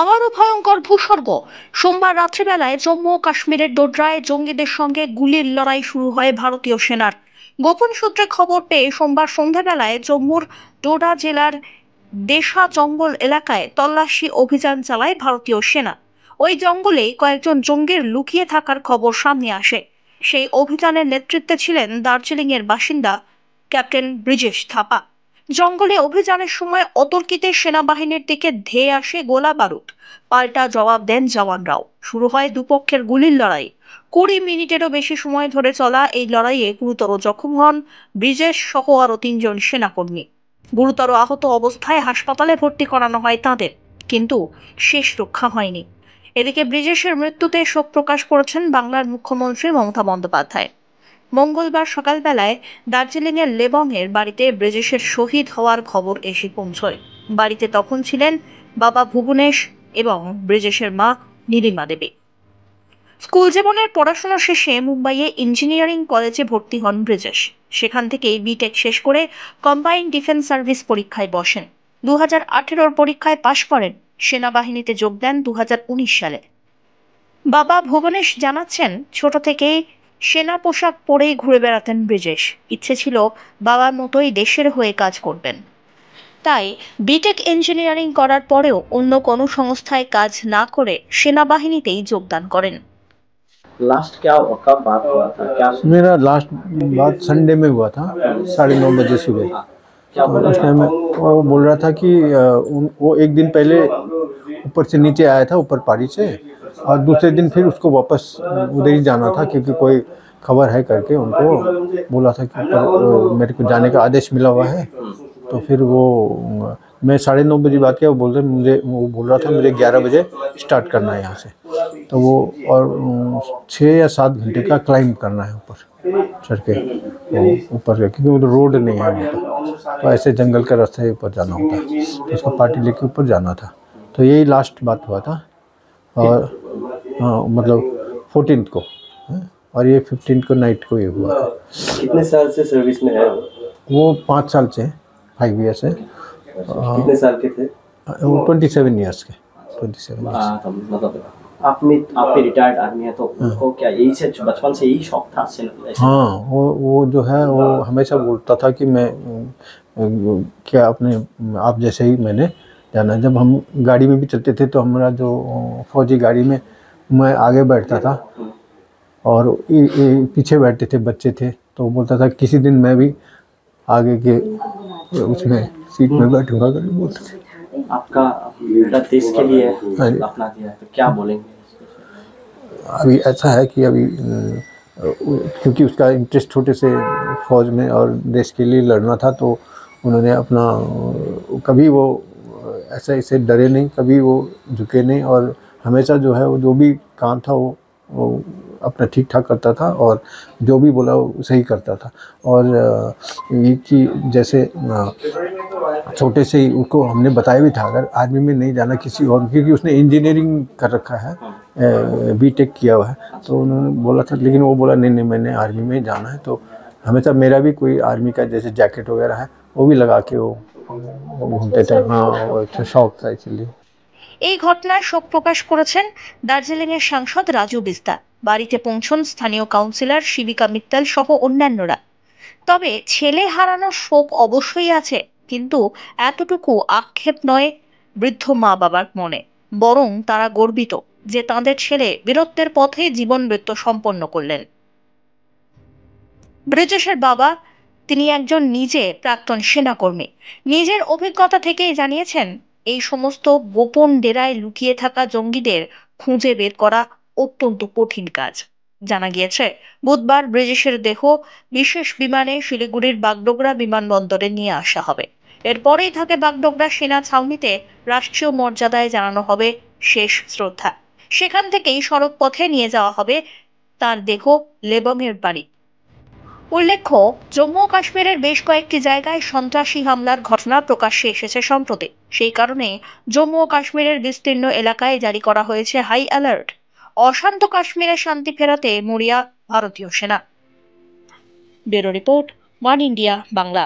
আবারও ভয়ঙ্কর ভূস্বর্গ সোমবার রাত্রেবেলায় জম্মু ও কাশ্মীরের ডোড্রায় জঙ্গিদের সঙ্গে গুলির লড়াই শুরু হয় ভারতীয় সেনার গোপন সূত্রে খবর পেয়ে সোমবার সন্ধ্যাবেলায় জম্মুর ডোডা জেলার দেশা জঙ্গল এলাকায় তল্লাশি অভিযান চালায় ভারতীয় সেনা ওই জঙ্গলে কয়েকজন জঙ্গির লুকিয়ে থাকার খবর সামনে আসে সেই অভিযানের নেতৃত্বে ছিলেন দার্জিলিংয়ের বাসিন্দা ক্যাপ্টেন ব্রিজেশ থাপা জঙ্গলে অভিযানের সময় অতর্কিতে সেনাবাহিনীর দিকে ধেয়ে আসে গোলা বারুদ পাল্টা জবাব দেন জওয়ানরাও শুরু হয় দুপক্ষের গুলির লড়াই কুড়ি মিনিটেরও বেশি সময় ধরে চলা এই লড়াইয়ে গুরুতর জখম হন ব্রিজেশ সহ আরও তিনজন সেনাকর্মী গুরুতর আহত অবস্থায় হাসপাতালে ভর্তি করানো হয় তাঁদের কিন্তু শেষ রক্ষা হয়নি এদিকে ব্রিজেশের মৃত্যুতে শোক প্রকাশ করেছেন বাংলার মুখ্যমন্ত্রী মমতা বন্দ্যোপাধ্যায় মঙ্গলবার সকালবেলায় দার্জিলিংয়ের লেবংয়ের বাড়িতে ব্রিজেশের শহীদ হওয়ার খবর এসে পৌঁছয় বাড়িতে তখন ছিলেন বাবা ভুবনেশ এবং ব্রিজেশের মা নীলিমা দেবী স্কুল জীবনের পড়াশোনা শেষে মুম্বাইয়ে ইঞ্জিনিয়ারিং কলেজে ভর্তি হন ব্রিজেশ সেখান থেকে বিটেক শেষ করে কম্বাইন ডিফেন্স সার্ভিস পরীক্ষায় বসেন দু হাজার পরীক্ষায় পাশ করেন সেনাবাহিনীতে যোগ দেন দু সালে বাবা ভুবনেশ জানাচ্ছেন ছোট থেকেই সেনা পোশাক পরেই ঘুরে বেড়াতেন ব্রিজেশ ইচ্ছে ছিল বাবার মতোই দেশের হয়ে কাজ করবেন তাই বিটেক ইঞ্জিনিয়ারিং করার পরেও অন্য কোনো সংস্থায় কাজ না করে সেনাবাহিনীতেই যোগদান করেন লাস্ট क्या कब बात हुआ था क्या मेरा लास्ट बात संडे में हुआ था साढ़े नौ बजे सुबह उस टाइम वो बोल रहा था कि वो और दूसरे दिन फिर उसको वापस उधर ही जाना था क्योंकि कोई खबर है करके उनको बोला था कि पर, मेरे को जाने का आदेश मिला हुआ है तो फिर वो मैं साढ़े नौ बजे बात किया वो बोल रहे मुझे वो बोल रहा था मुझे ग्यारह बजे स्टार्ट करना है यहाँ से तो वो और छः या सात घंटे का क्लाइंब करना है ऊपर चढ़ के ऊपर के क्योंकि उधर रोड नहीं है वहाँ तो ऐसे जंगल के रास्ते ऊपर जाना होता है तो उसका पार्टी लेके ऊपर जाना था तो यही लास्ट बात हुआ था और आ, हाँ, मतलब फोर्टीन को हाँ, और ये फिफ्टीन को नाइट को ये हुआ कितने साल से सर्विस में है वो पाँच साल से फाइव ईयर्स है कितने साल के थे वो ट्वेंटी सेवन ईयर्स के ट्वेंटी सेवन हाँ, तो मतलब आप में आप रिटायर्ड आदमी है तो उनको क्या यही से बचपन से यही शौक था हाँ वो वो जो है वो हमेशा बोलता था कि मैं क्या अपने आप जैसे ही मैंने जाना जब हम गाड़ी में भी चलते थे तो हमारा जो फौजी गाड़ी में मैं आगे बैठता था और ए, ए, पीछे बैठते थे बच्चे थे तो बोलता था किसी दिन मैं भी आगे के उसमें सीट में बैठूंगा बोलते थे आपका बेटा देश के लिए हाँ अपना दिया तो क्या बोलेंगे अभी ऐसा है कि अभी क्योंकि उसका इंटरेस्ट छोटे से फौज में और देश के लिए लड़ना था तो उन्होंने अपना कभी वो ऐसे ऐसे डरे नहीं कभी वो झुके नहीं और हमेशा जो है वो जो भी काम था वो वो अपना ठीक ठाक करता था और जो भी बोला वो सही करता था और ये कि जैसे छोटे से ही उसको हमने बताया भी था अगर आर्मी में नहीं जाना किसी और क्योंकि उसने इंजीनियरिंग कर रखा है बी टेक किया हुआ है तो उन्होंने बोला था लेकिन वो बोला नहीं नहीं मैंने आर्मी में जाना है तो हमेशा मेरा भी कोई आर्मी का जैसे जैकेट वगैरह है वो भी लगा के वो এই ঘটনায় শোক প্রকাশ করেছেন দার্জিলিংয়ের সাংসদ রাজু বিস্তা বাড়িতে পৌঁছন স্থানীয় কাউন্সিলর শিবিকা মিত্তাল সহ অন্যান্যরা তবে ছেলে হারানোর শোক অবশ্যই আছে কিন্তু এতটুকু আক্ষেপ নয় বৃদ্ধ মা বাবার মনে বরং তারা গর্বিত যে তাদের ছেলে বীরত্বের পথে জীবন বৃত্ত সম্পন্ন করলেন ব্রিজেশের বাবা তিনি একজন নিজে প্রাক্তন সেনাকর্মী নিজের অভিজ্ঞতা থেকেই জানিয়েছেন এই সমস্ত গোপন ডেরায় লুকিয়ে থাকা জঙ্গিদের খুঁজে বের করা অত্যন্ত কঠিন কাজ জানা গিয়েছে বুধবার ব্রিটিশের দেহ বিশেষ বিমানে শিলিগুড়ির বাগডোগরা বিমানবন্দরে নিয়ে আসা হবে এরপরেই তাকে বাগডোগরা সেনা ছাউনিতে রাষ্ট্রীয় মর্যাদায় জানানো হবে শেষ শ্রদ্ধা সেখান থেকেই সড়ক পথে নিয়ে যাওয়া হবে তার দেহ লেবমের বাড়ি উল্লেখ্য জম্মু ও কাশ্মীরের বেশ কয়েকটি জায়গায় সন্ত্রাসী হামলার ঘটনা প্রকাশ্যে এসেছে সম্প্রতি সেই কারণে জম্মু ও কাশ্মীরের বিস্তীর্ণ এলাকায় জারি করা হয়েছে হাই অ্যালার্ট অশান্ত কাশ্মীরে শান্তি ফেরাতে মরিয়া ভারতীয় সেনা bureau report one India Bangla